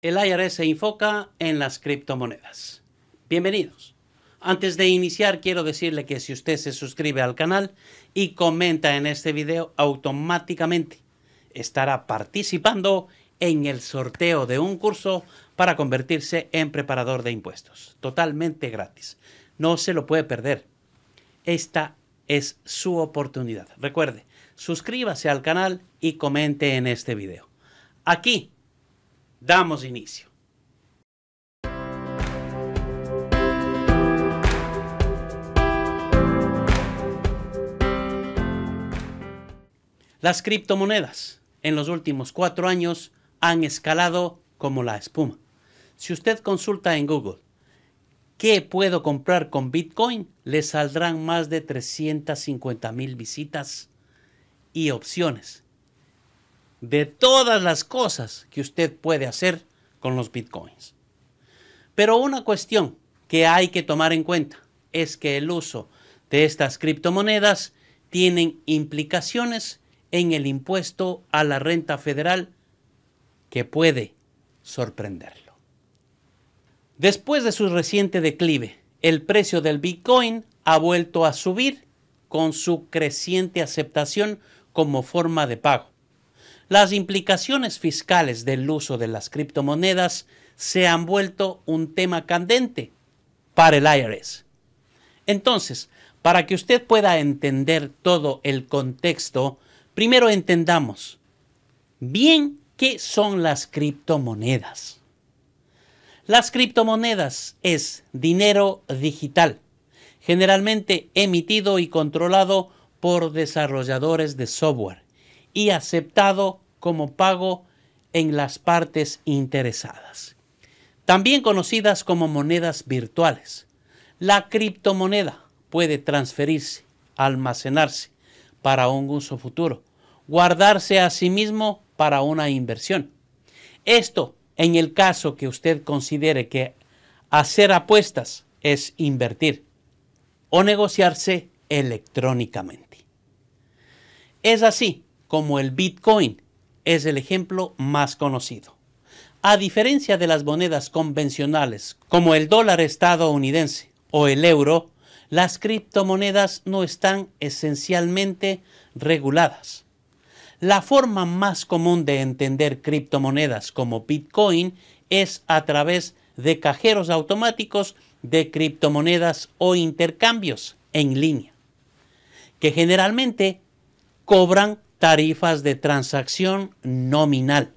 El IRS se enfoca en las criptomonedas. Bienvenidos. Antes de iniciar, quiero decirle que si usted se suscribe al canal y comenta en este video, automáticamente estará participando en el sorteo de un curso para convertirse en preparador de impuestos, totalmente gratis. No se lo puede perder. Esta es su oportunidad. Recuerde, suscríbase al canal y comente en este video. Aquí damos inicio. Las criptomonedas en los últimos cuatro años han escalado como la espuma. Si usted consulta en Google, ¿qué puedo comprar con Bitcoin? Le saldrán más de 350 mil visitas y opciones de todas las cosas que usted puede hacer con los bitcoins. Pero una cuestión que hay que tomar en cuenta es que el uso de estas criptomonedas tienen implicaciones en el impuesto a la renta federal que puede sorprenderlo. Después de su reciente declive, el precio del Bitcoin ha vuelto a subir con su creciente aceptación como forma de pago las implicaciones fiscales del uso de las criptomonedas se han vuelto un tema candente para el IRS. Entonces, para que usted pueda entender todo el contexto, primero entendamos bien qué son las criptomonedas. Las criptomonedas es dinero digital, generalmente emitido y controlado por desarrolladores de software y aceptado como pago en las partes interesadas, también conocidas como monedas virtuales. La criptomoneda puede transferirse, almacenarse para un uso futuro, guardarse a sí mismo para una inversión. Esto en el caso que usted considere que hacer apuestas es invertir o negociarse electrónicamente. Es así como el Bitcoin, es el ejemplo más conocido. A diferencia de las monedas convencionales como el dólar estadounidense o el euro, las criptomonedas no están esencialmente reguladas. La forma más común de entender criptomonedas como Bitcoin es a través de cajeros automáticos de criptomonedas o intercambios en línea, que generalmente cobran tarifas de transacción nominal.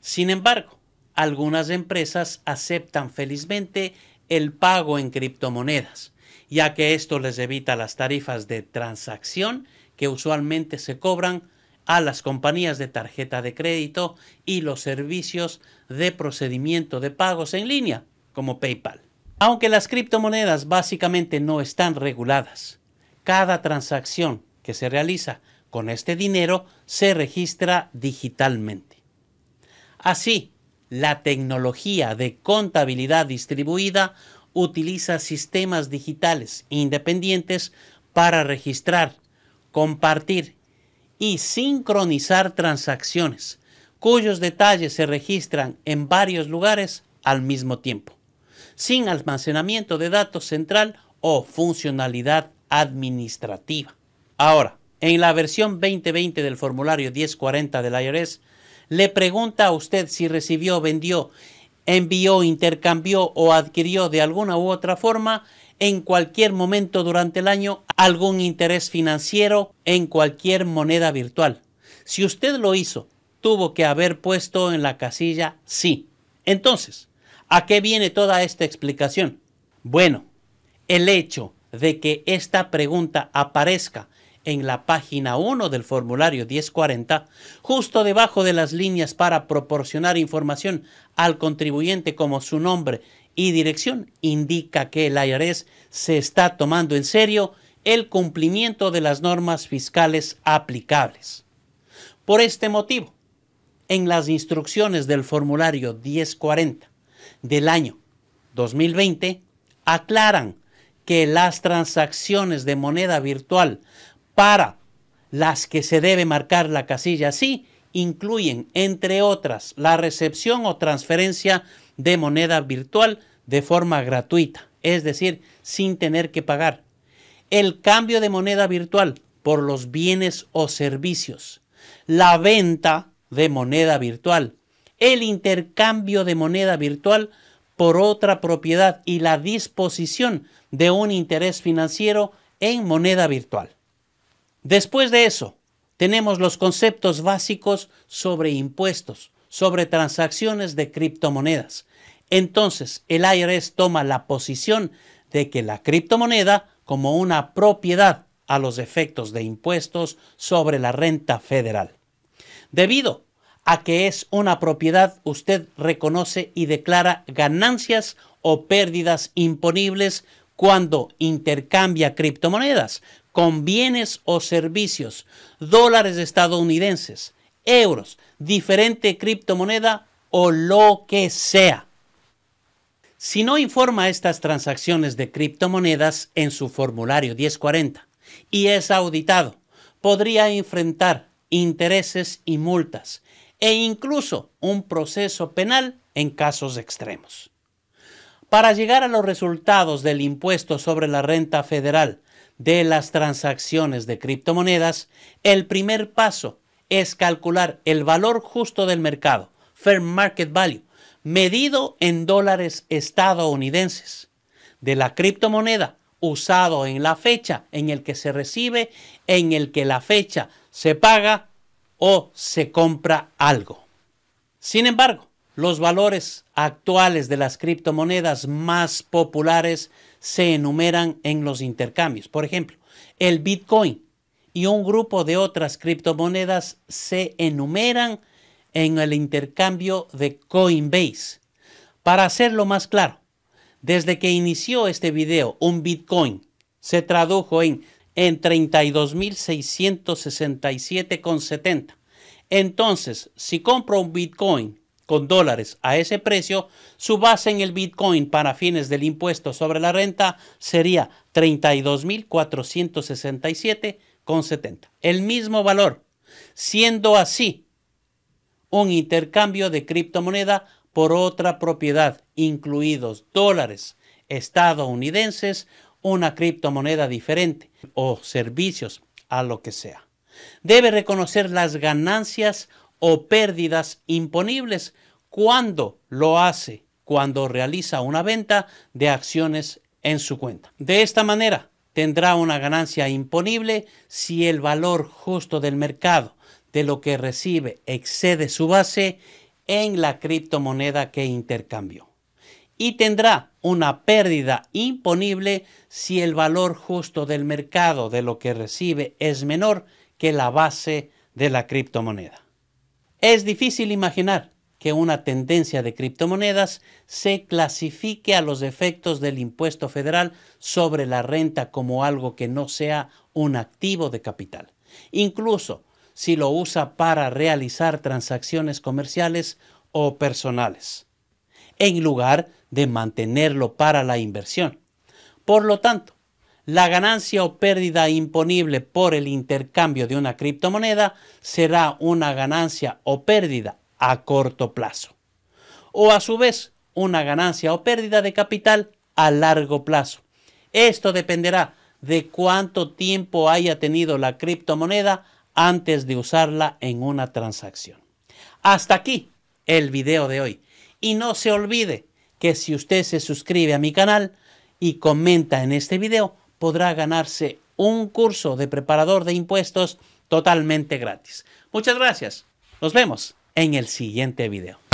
Sin embargo, algunas empresas aceptan felizmente el pago en criptomonedas, ya que esto les evita las tarifas de transacción que usualmente se cobran a las compañías de tarjeta de crédito y los servicios de procedimiento de pagos en línea, como PayPal. Aunque las criptomonedas básicamente no están reguladas, cada transacción que se realiza con este dinero se registra digitalmente. Así, la tecnología de contabilidad distribuida utiliza sistemas digitales independientes para registrar, compartir y sincronizar transacciones, cuyos detalles se registran en varios lugares al mismo tiempo, sin almacenamiento de datos central o funcionalidad administrativa. Ahora, en la versión 2020 del formulario 1040 del IRS, le pregunta a usted si recibió, vendió, envió, intercambió o adquirió de alguna u otra forma en cualquier momento durante el año algún interés financiero en cualquier moneda virtual. Si usted lo hizo, tuvo que haber puesto en la casilla sí. Entonces, ¿a qué viene toda esta explicación? Bueno, el hecho de que esta pregunta aparezca en la página 1 del formulario 1040, justo debajo de las líneas para proporcionar información al contribuyente como su nombre y dirección, indica que el IRS se está tomando en serio el cumplimiento de las normas fiscales aplicables. Por este motivo, en las instrucciones del formulario 1040 del año 2020, aclaran que las transacciones de moneda virtual para las que se debe marcar la casilla sí incluyen, entre otras, la recepción o transferencia de moneda virtual de forma gratuita, es decir, sin tener que pagar, el cambio de moneda virtual por los bienes o servicios, la venta de moneda virtual, el intercambio de moneda virtual por otra propiedad y la disposición de un interés financiero en moneda virtual. Después de eso, tenemos los conceptos básicos sobre impuestos, sobre transacciones de criptomonedas. Entonces, el IRS toma la posición de que la criptomoneda como una propiedad a los efectos de impuestos sobre la renta federal. Debido a que es una propiedad, usted reconoce y declara ganancias o pérdidas imponibles cuando intercambia criptomonedas con bienes o servicios, dólares estadounidenses, euros, diferente criptomoneda o lo que sea. Si no informa estas transacciones de criptomonedas en su formulario 1040 y es auditado, podría enfrentar intereses y multas e incluso un proceso penal en casos extremos. Para llegar a los resultados del impuesto sobre la renta federal de las transacciones de criptomonedas, el primer paso es calcular el valor justo del mercado, Fair Market Value, medido en dólares estadounidenses de la criptomoneda usado en la fecha en el que se recibe, en el que la fecha se paga o se compra algo. Sin embargo, los valores actuales de las criptomonedas más populares se enumeran en los intercambios. Por ejemplo, el Bitcoin y un grupo de otras criptomonedas se enumeran en el intercambio de Coinbase. Para hacerlo más claro, desde que inició este video, un Bitcoin se tradujo en, 32.667,70. Entonces, si compro un Bitcoin con dólares a ese precio, su base en el Bitcoin para fines del impuesto sobre la renta sería 32.467,70. El mismo valor, siendo así un intercambio de criptomoneda por otra propiedad, incluidos dólares estadounidenses, una criptomoneda diferente o servicios a lo que sea. Debe reconocer las ganancias o pérdidas imponibles cuando lo hace, cuando realiza una venta de acciones en su cuenta. De esta manera, tendrá una ganancia imponible si el valor justo del mercado de lo que recibe excede su base en la criptomoneda que intercambió. Y tendrá una pérdida imponible si el valor justo del mercado de lo que recibe es menor que la base de la criptomoneda. Es difícil imaginar que una tendencia de criptomonedas se clasifique a los efectos del impuesto federal sobre la renta como algo que no sea un activo de capital, incluso si lo usa para realizar transacciones comerciales o personales, en lugar de mantenerlo para la inversión. Por lo tanto, la ganancia o pérdida imponible por el intercambio de una criptomoneda será una ganancia o pérdida a corto plazo. O a su vez, una ganancia o pérdida de capital a largo plazo. Esto dependerá de cuánto tiempo haya tenido la criptomoneda antes de usarla en una transacción. Hasta aquí el video de hoy. Y no se olvide que si usted se suscribe a mi canal y comenta en este video, podrá ganarse un curso de preparador de impuestos totalmente gratis. Muchas gracias. Nos vemos en el siguiente video.